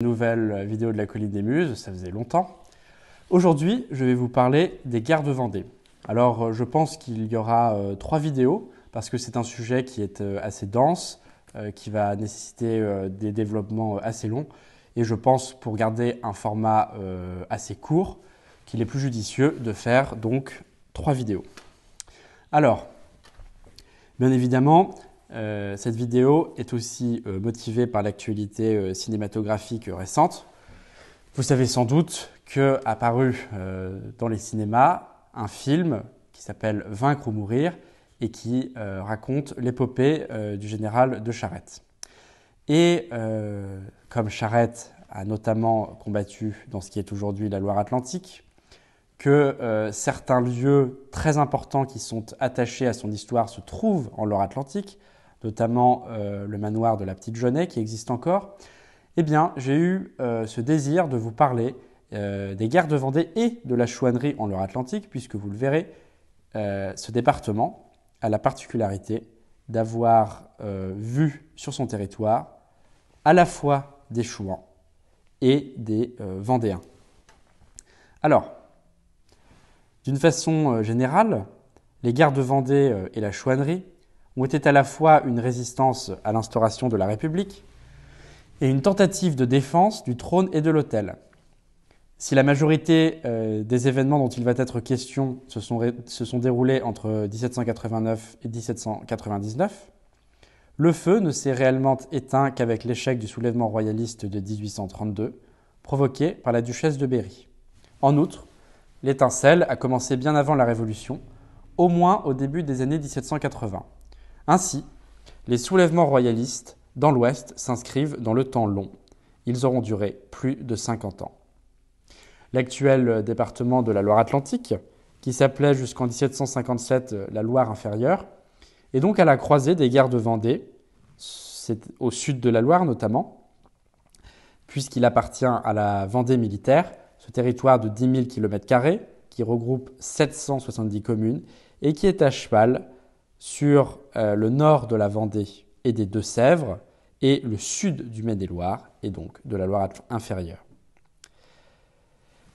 Nouvelle vidéo de la colline des Muses, ça faisait longtemps. Aujourd'hui, je vais vous parler des guerres de Vendée. Alors, euh, je pense qu'il y aura euh, trois vidéos parce que c'est un sujet qui est euh, assez dense, qui va nécessiter des développements assez longs. Et je pense, pour garder un format assez court, qu'il est plus judicieux de faire donc trois vidéos. Alors, bien évidemment, euh, cette vidéo est aussi euh, motivée par l'actualité euh, cinématographique récente. Vous savez sans doute que apparu dans les cinémas un film qui s'appelle Vaincre ou mourir et qui raconte l'épopée du général de Charette. Et comme Charette a notamment combattu dans ce qui est aujourd'hui la Loire-Atlantique, que certains lieux très importants qui sont attachés à son histoire se trouvent en Loire-Atlantique, notamment euh, le manoir de la Petite Jeunet qui existe encore, eh bien, j'ai eu euh, ce désir de vous parler euh, des guerres de Vendée et de la chouannerie en leur atlantique puisque vous le verrez, ce département a la particularité d'avoir vu sur son territoire à la fois des chouans et des Vendéens. Alors, d'une façon générale, les guerres de Vendée et la chouannerie était à la fois une résistance à l'instauration de la République et une tentative de défense du trône et de l'autel. Si la majorité euh, des événements dont il va être question se sont, se sont déroulés entre 1789 et 1799, le feu ne s'est réellement éteint qu'avec l'échec du soulèvement royaliste de 1832, provoqué par la duchesse de Berry. En outre, l'étincelle a commencé bien avant la Révolution, au moins au début des années 1780. Ainsi, les soulèvements royalistes dans l'Ouest s'inscrivent dans le temps long. Ils auront duré plus de 50 ans. L'actuel département de la Loire-Atlantique, qui s'appelait jusqu'en 1757 la Loire inférieure, est donc à la croisée des guerres de Vendée, c'est au sud de la Loire notamment, puisqu'il appartient à la Vendée militaire, ce territoire de 10 000 km qui regroupe 770 communes et qui est à cheval sur euh, le nord de la Vendée et des Deux-Sèvres et le sud du Maine-et-Loire et donc de la Loire inférieure.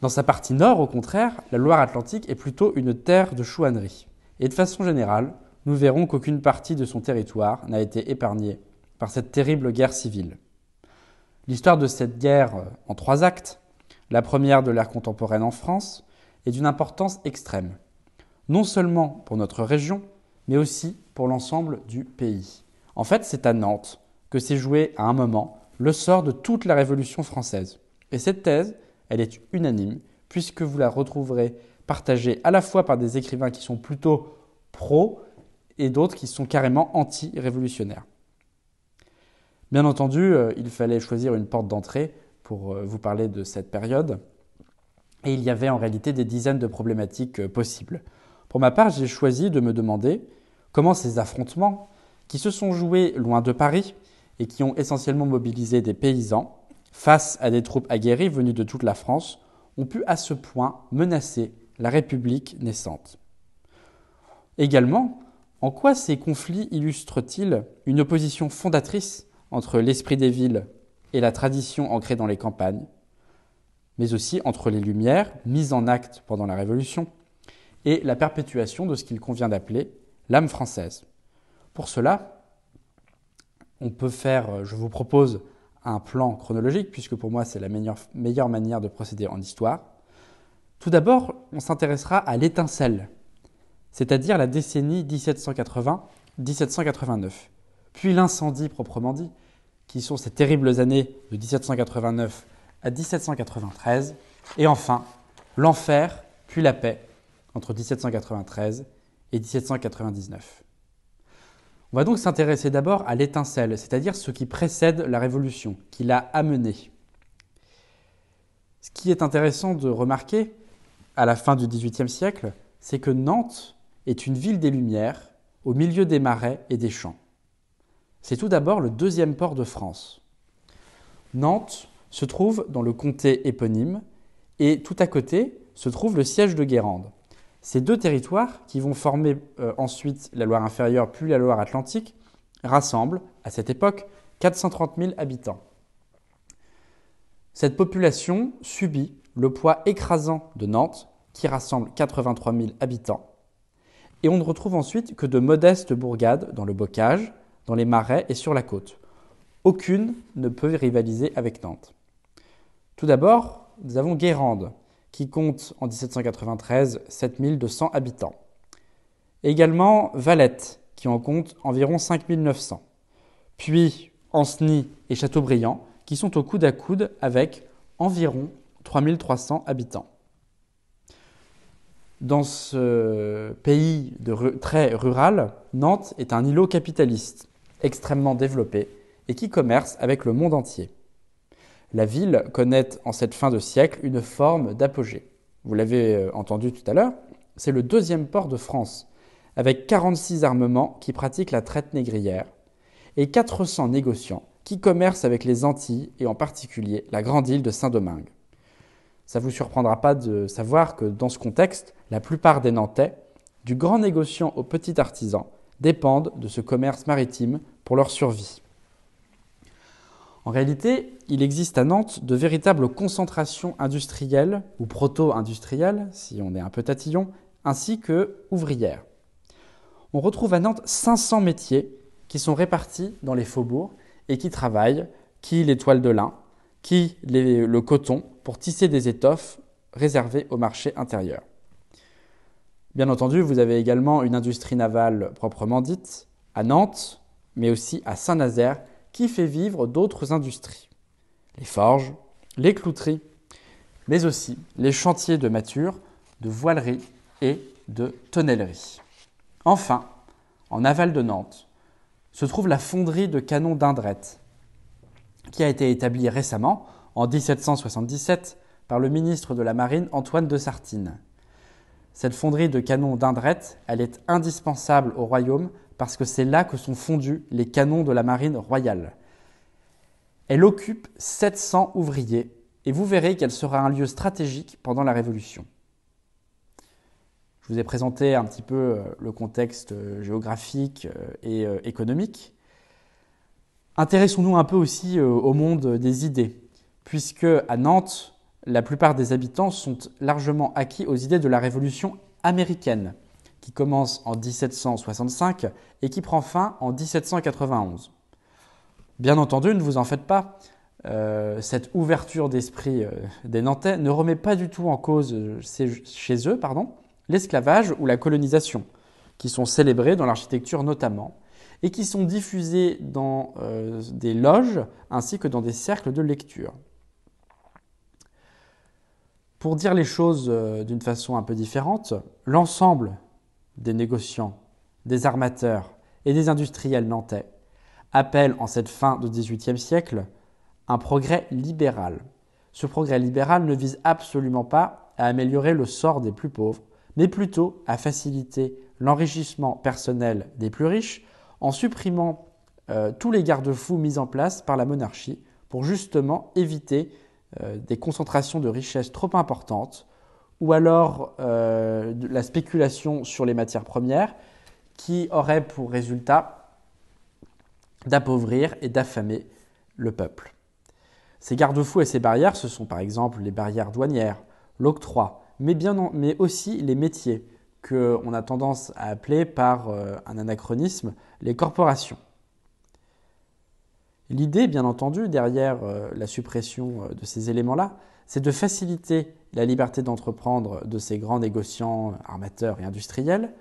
Dans sa partie nord, au contraire, la Loire atlantique est plutôt une terre de chouannerie. Et de façon générale, nous verrons qu'aucune partie de son territoire n'a été épargnée par cette terrible guerre civile. L'histoire de cette guerre euh, en trois actes, la première de l'ère contemporaine en France, est d'une importance extrême, non seulement pour notre région, mais aussi pour l'ensemble du pays. En fait, c'est à Nantes que s'est joué à un moment le sort de toute la Révolution française. Et cette thèse, elle est unanime, puisque vous la retrouverez partagée à la fois par des écrivains qui sont plutôt pro et d'autres qui sont carrément anti-révolutionnaires. Bien entendu, euh, il fallait choisir une porte d'entrée pour euh, vous parler de cette période, et il y avait en réalité des dizaines de problématiques euh, possibles. Pour ma part, j'ai choisi de me demander comment ces affrontements, qui se sont joués loin de Paris et qui ont essentiellement mobilisé des paysans, face à des troupes aguerries venues de toute la France, ont pu à ce point menacer la République naissante. Également, en quoi ces conflits illustrent-ils une opposition fondatrice entre l'esprit des villes et la tradition ancrée dans les campagnes, mais aussi entre les Lumières, mises en acte pendant la Révolution, et la perpétuation de ce qu'il convient d'appeler l'âme française. Pour cela, on peut faire, euh, je vous propose un plan chronologique, puisque pour moi c'est la meilleure, meilleure manière de procéder en histoire. Tout d'abord, on s'intéressera à l'étincelle, c'est-à-dire la décennie 1780-1789, puis l'incendie proprement dit, qui sont ces terribles années de 1789 à 1793, et enfin l'enfer, puis la paix, entre 1793 et 1799. On va donc s'intéresser d'abord à l'étincelle, c'est-à-dire ce qui précède la Révolution, qui l'a amenée. Ce qui est intéressant de remarquer à la fin du XVIIIe siècle, c'est que Nantes est une ville des Lumières, au milieu des marais et des champs. C'est tout d'abord le deuxième port de France. Nantes se trouve dans le comté éponyme et tout à côté se trouve le siège de Guérande. Ces deux territoires, qui vont former euh, ensuite la Loire inférieure puis la Loire atlantique, rassemblent, à cette époque, 430 000 habitants. Cette population subit le poids écrasant de Nantes, qui rassemble 83 000 habitants. Et on ne retrouve ensuite que de modestes bourgades dans le bocage, dans les marais et sur la côte. Aucune ne peut rivaliser avec Nantes. Tout d'abord, nous avons Guérande, qui compte en 1793 7200 habitants. Également Valette, qui en compte environ 5900. Puis Anceny et Châteaubriand, qui sont au coude à coude avec environ 3300 habitants. Dans ce pays de très rural, Nantes est un îlot capitaliste, extrêmement développé, et qui commerce avec le monde entier la ville connaît en cette fin de siècle une forme d'apogée. Vous l'avez euh, entendu tout à l'heure, c'est le deuxième port de France, avec 46 armements qui pratiquent la traite négrière et 400 négociants qui commercent avec les Antilles et en particulier la grande île de Saint-Domingue. Ça ne vous surprendra pas de savoir que dans ce contexte, la plupart des Nantais, du grand négociant au petit artisan, dépendent de ce commerce maritime pour leur survie. En réalité, il existe à Nantes de véritables concentrations industrielles ou proto-industrielles, si on est un peu tatillon, ainsi que ouvrières. On retrouve à Nantes 500 métiers qui sont répartis dans les faubourgs et qui travaillent qui les toiles de lin, qui le coton pour tisser des étoffes réservées au marché intérieur. Bien entendu, vous avez également une industrie navale proprement dite à Nantes, mais aussi à Saint-Nazaire qui fait vivre d'autres industries. Les forges, les clouteries, mais aussi les chantiers de mâture, de voilerie et de tonnellerie. Enfin, en aval de Nantes, se trouve la fonderie de canons d'Indrette, qui a été établie récemment, en 1777, par le ministre de la Marine Antoine de Sartine. Cette fonderie de canons d'Indrette, elle est indispensable au royaume parce que c'est là que sont fondus les canons de la marine royale. Elle occupe 700 ouvriers et vous verrez qu'elle sera un lieu stratégique pendant la Révolution. Je vous ai présenté un petit peu euh, le contexte euh, géographique euh, et économique. Intéressons-nous un peu aussi au monde des idées, puisque à Nantes, la plupart des habitants sont largement acquis aux idées de la Révolution américaine commence en 1765 et qui prend fin en 1791. Bien entendu, ne vous en faites pas, euh, cette ouverture d'esprit euh, des Nantais ne remet pas du tout en cause euh, chez eux pardon, l'esclavage ou la colonisation, qui sont célébrés dans l'architecture notamment, et qui sont diffusés dans des loges ainsi que dans des cercles de lecture. Pour dire les choses d'une façon un peu différente, l'ensemble des négociants, des armateurs et des industriels nantais appellent en cette fin du XVIIIe siècle un progrès libéral. Ce progrès libéral ne vise absolument pas à améliorer le sort des plus pauvres, mais plutôt à faciliter l'enrichissement personnel des plus riches en supprimant euh, tous les garde-fous mis en place par la monarchie pour justement éviter euh, des concentrations de richesses trop importantes ou alors euh, la spéculation sur les matières premières, qui aurait pour résultat d'appauvrir et d'affamer le peuple. Ces garde-fous et ces barrières, ce sont par exemple les barrières douanières, l'octroi, mais, aussi les métiers, qu'on a tendance à appeler par euh, un anachronisme les corporations. L'idée, bien entendu, derrière euh, la suppression de ces éléments-là, c'est de faciliter la liberté d'entreprendre de ces grands négociants, armateurs et industriels,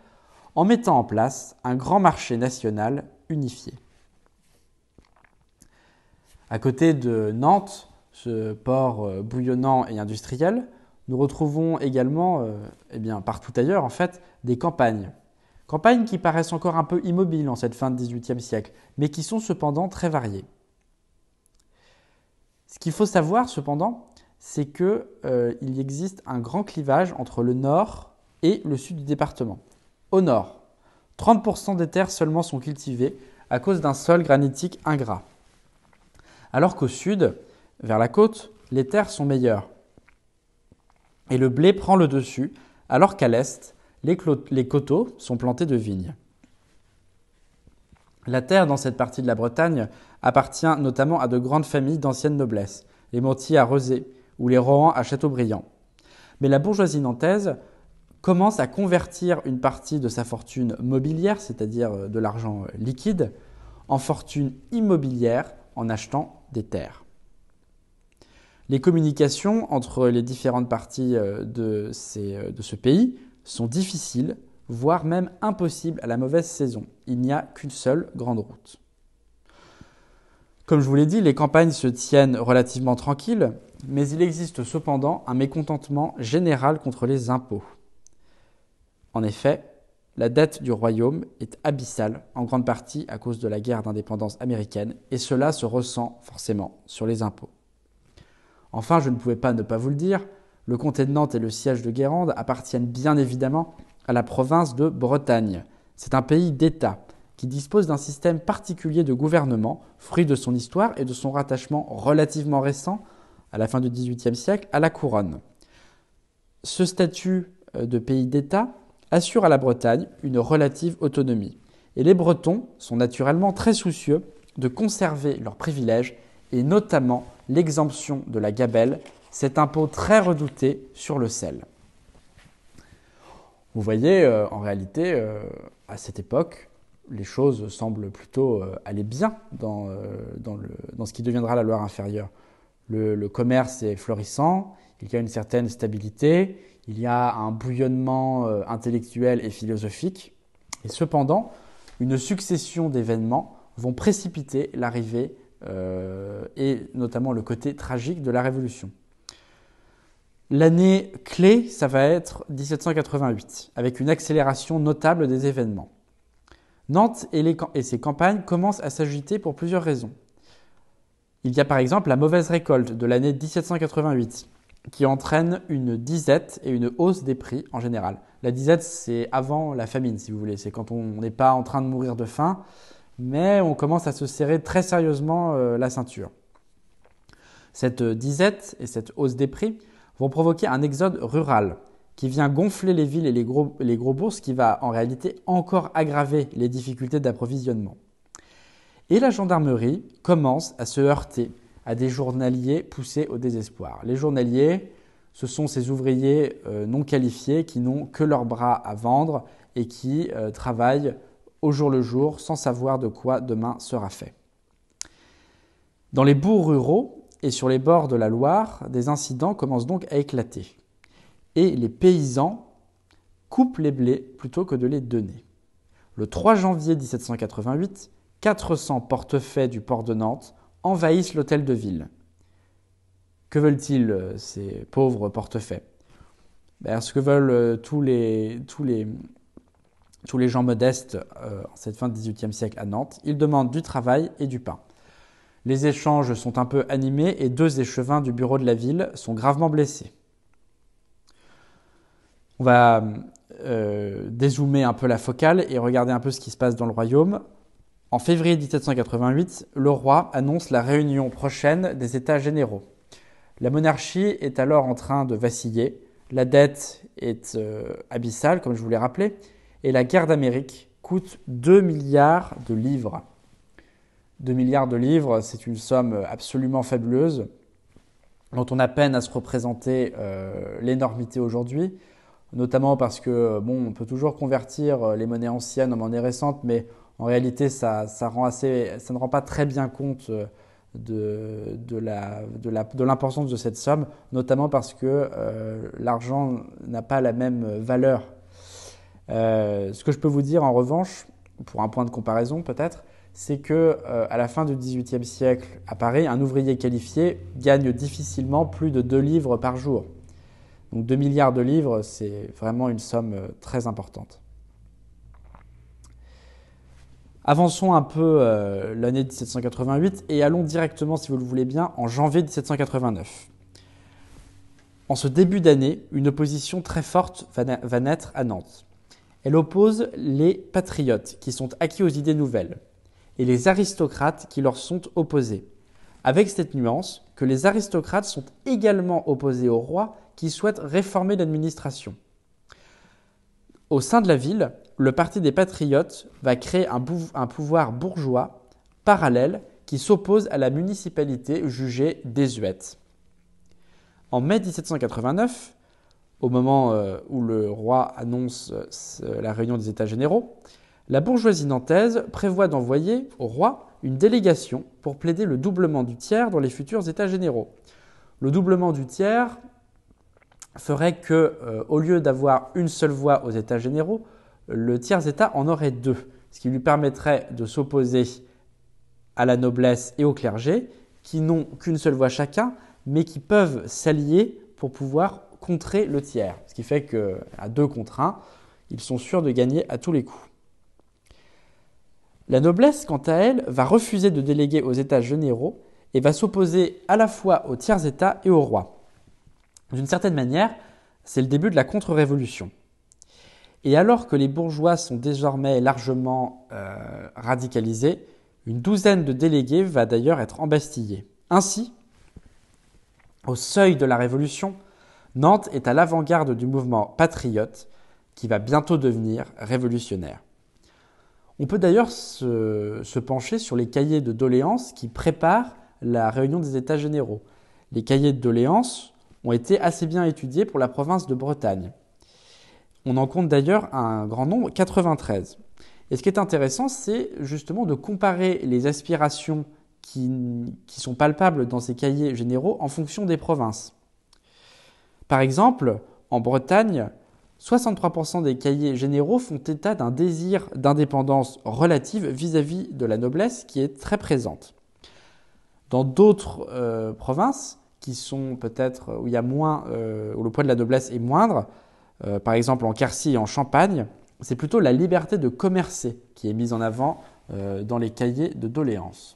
en mettant en place un grand marché national unifié. À côté de Nantes, ce port euh, bouillonnant et industriel, nous retrouvons également, euh, eh bien, partout ailleurs en fait, des campagnes. Campagnes qui paraissent encore un peu immobiles en cette fin du XVIIIe siècle, mais qui sont cependant très variées. Ce qu'il faut savoir cependant, c'est qu'il euh, existe un grand clivage entre le nord et le sud du département. Au nord, 30% des terres seulement sont cultivées à cause d'un sol granitique ingrat. Alors qu'au sud, vers la côte, les terres sont meilleures. Et le blé prend le dessus, alors qu'à l'est, les, coteaux sont plantés de vignes. La terre dans cette partie de la Bretagne appartient notamment à de grandes familles d'anciennes noblesse, les Montiers à ou les Rohan à Châteaubriand. Mais la bourgeoisie nantaise commence à convertir une partie de sa fortune mobilière, c'est-à-dire euh, de l'argent euh, liquide, en fortune immobilière en achetant des terres. Les communications entre les différentes parties euh, de, de ce pays sont difficiles, voire même impossibles à la mauvaise saison. Il n'y a qu'une seule grande route. Comme je vous l'ai dit, les campagnes se tiennent relativement tranquilles, mais il existe cependant un mécontentement général contre les impôts. En effet, la dette du royaume est abyssale, en grande partie à cause de la guerre d'indépendance américaine, et cela se ressent forcément sur les impôts. Enfin, je ne pouvais pas ne pas vous le dire, le comté de Nantes et le siège de Guérande appartiennent bien évidemment à la province de Bretagne. C'est un pays d'État qui dispose d'un système particulier de gouvernement, fruit de son histoire et de son rattachement relativement récent à la fin du XVIIIe siècle, à la couronne. Ce statut euh, de pays d'État assure à la Bretagne une relative autonomie. Et les Bretons sont naturellement très soucieux de conserver leurs privilèges et notamment l'exemption de la gabelle, cet impôt très redouté sur le sel. Vous voyez, euh, en réalité, euh, à cette époque, les choses semblent plutôt aller bien dans, dans ce qui deviendra la Loire inférieure le, commerce est florissant, il y a une certaine stabilité, il y a un bouillonnement euh, intellectuel et philosophique. Et cependant, une succession d'événements vont précipiter l'arrivée euh, et notamment le côté tragique de la Révolution. L'année clé, ça va être 1788, avec une accélération notable des événements. Nantes et ses campagnes commencent à s'agiter pour plusieurs raisons. Il y a par exemple la mauvaise récolte de l'année 1788 qui entraîne une disette et une hausse des prix en général. La disette, c'est avant la famine, si vous voulez. C'est quand on n'est pas en train de mourir de faim, mais on commence à se serrer très sérieusement euh, la ceinture. Cette disette et cette hausse des prix vont provoquer un exode rural qui vient gonfler les villes et les gros bourses, qui va en réalité encore aggraver les difficultés d'approvisionnement. Et la gendarmerie commence à se heurter à des journaliers poussés au désespoir. Les journaliers, ce sont ces ouvriers euh, non qualifiés qui n'ont que leurs bras à vendre et qui euh, travaillent au jour le jour sans savoir de quoi demain sera fait. Dans les bourgs ruraux et sur les bords de la Loire, des incidents commencent donc à éclater. Et les paysans coupent les blés plutôt que de les donner. Le 3 janvier 1788, 400 portefaix du port de Nantes envahissent l'hôtel de ville. Que veulent-ils euh, ces pauvres portefaix ben, Ce que veulent euh, tous les, tous les, tous les gens modestes euh, en cette fin du XVIIIe siècle à Nantes, ils demandent du travail et du pain. Les échanges sont un peu animés et deux échevins du bureau de la ville sont gravement blessés. On va dézoomer un peu la focale et regarder un peu ce qui se passe dans le royaume. En février 1788, le roi annonce la réunion prochaine des États généraux. La monarchie est alors en train de vaciller, la dette est euh, abyssale, comme je vous l'ai rappelé, et la guerre d'Amérique coûte 2 milliards de livres. 2 milliards de livres, c'est une somme absolument fabuleuse dont on a peine à se représenter euh, l'énormité aujourd'hui, notamment parce que, bon, on peut toujours convertir euh, les monnaies anciennes en monnaies récentes, mais en réalité, ça, ne rend pas très bien compte euh, de, l'importance de, cette somme, notamment parce que euh, l'argent n'a pas la même valeur. Euh, ce que je peux vous dire en revanche, pour un point de comparaison peut-être, c'est que à la fin du XVIIIe siècle à Paris, un ouvrier qualifié gagne difficilement plus de 2 livres par jour. Donc 2 milliards de livres, c'est vraiment une somme très importante. Avançons un peu euh, l'année 1788 et allons directement, si vous le voulez bien, en janvier 1789. En ce début d'année, une opposition très forte va, va naître à Nantes. Elle oppose les patriotes qui sont acquis aux idées nouvelles et les aristocrates qui leur sont opposés. Avec cette nuance que les aristocrates sont également opposés au roi qui souhaite réformer l'administration. Au sein de la ville, le Parti des Patriotes va créer un, pouvoir bourgeois parallèle qui s'oppose à la municipalité jugée désuète. En mai 1789, au moment euh, où le roi annonce euh, la réunion des États généraux, la bourgeoisie nantaise prévoit d'envoyer au roi une délégation pour plaider le doublement du tiers dans les futurs États généraux. Le doublement du tiers ferait que, euh, au lieu d'avoir une seule voix aux États généraux, le tiers état en aurait deux, ce qui lui permettrait de s'opposer à la noblesse et au clergé, qui n'ont qu'une seule voix chacun, mais qui peuvent s'allier pour pouvoir contrer le tiers. Ce qui fait à deux contre un, ils sont sûrs de gagner à tous les coups. La noblesse, quant à elle, va refuser de déléguer aux États généraux et va s'opposer à la fois aux tiers États et au roi. D'une certaine manière, c'est le début de la contre-révolution. Et alors que les bourgeois sont désormais largement euh, radicalisés, une douzaine de délégués va d'ailleurs être embastillés. Ainsi, au seuil de la Révolution, Nantes est à l'avant-garde du mouvement patriote qui va bientôt devenir révolutionnaire. On peut d'ailleurs se, se, pencher sur les cahiers de doléances qui préparent la réunion des États généraux. Les cahiers de doléances ont été assez bien étudiés pour la province de Bretagne. On en compte d'ailleurs un grand nombre, 93. Et ce qui est intéressant, c'est justement de comparer les aspirations qui, sont palpables dans ces cahiers généraux en fonction des provinces. Par exemple, en Bretagne, 63% des cahiers généraux font état d'un désir d'indépendance relative vis-à-vis de la noblesse qui est très présente. Dans d'autres euh, provinces, qui sont peut-être euh, où il y a moins, euh, où le poids de la noblesse est moindre, euh, par exemple en Quercy et en Champagne, c'est plutôt la liberté de commercer qui est mise en avant euh, dans les cahiers de doléances.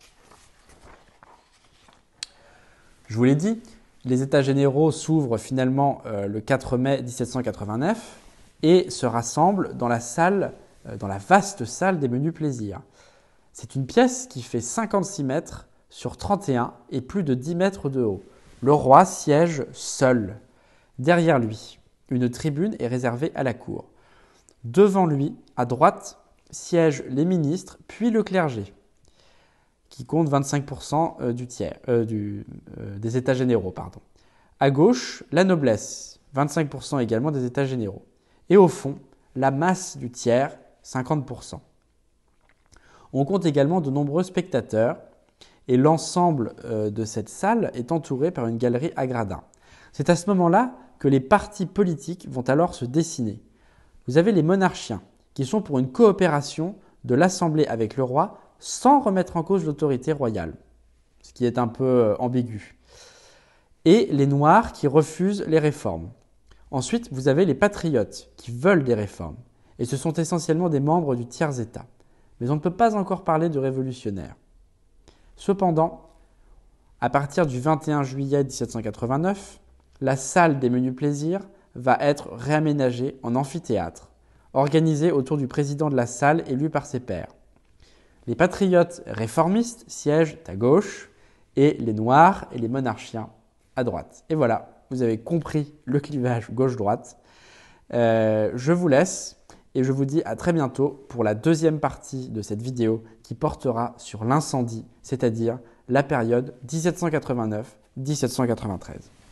Je vous l'ai dit, les États généraux s'ouvrent finalement euh, le 4 mai 1789 et se rassemblent dans la salle, dans la vaste salle des menus plaisirs. C'est une pièce qui fait 56 mètres sur 31 et plus de 10 mètres de haut. Le roi siège seul, derrière lui. Une tribune est réservée à la cour. Devant lui, à droite, siègent les ministres, puis le clergé, qui compte 25% euh, du tiers, euh, euh, des États généraux. Pardon. À gauche, la noblesse, 25% également des États généraux. Et au fond, la masse du tiers, 50%. On compte également de nombreux spectateurs, et l'ensemble de cette salle est entouré par une galerie à gradins. C'est à ce moment-là que les partis politiques vont alors se dessiner. Vous avez les monarchiens, qui sont pour une coopération de l'Assemblée avec le roi sans remettre en cause l'autorité royale, ce qui est un peu euh, ambigu. Et les Noirs qui refusent les réformes. Ensuite, vous avez les patriotes qui veulent des réformes, et ce sont essentiellement des membres du tiers-État. Mais on ne peut pas encore parler de révolutionnaires. Cependant, à partir du 21 juillet 1789, la salle des menus plaisirs va être réaménagée en amphithéâtre, organisée autour du président de la salle élu par ses pairs. Les patriotes réformistes siègent à gauche et les noirs et les monarchiens à droite. Et voilà, vous avez compris le clivage gauche-droite. Euh, je vous laisse et je vous dis à très bientôt pour la deuxième partie de cette vidéo qui portera sur l'incendie, c'est-à-dire la période 1789-1793.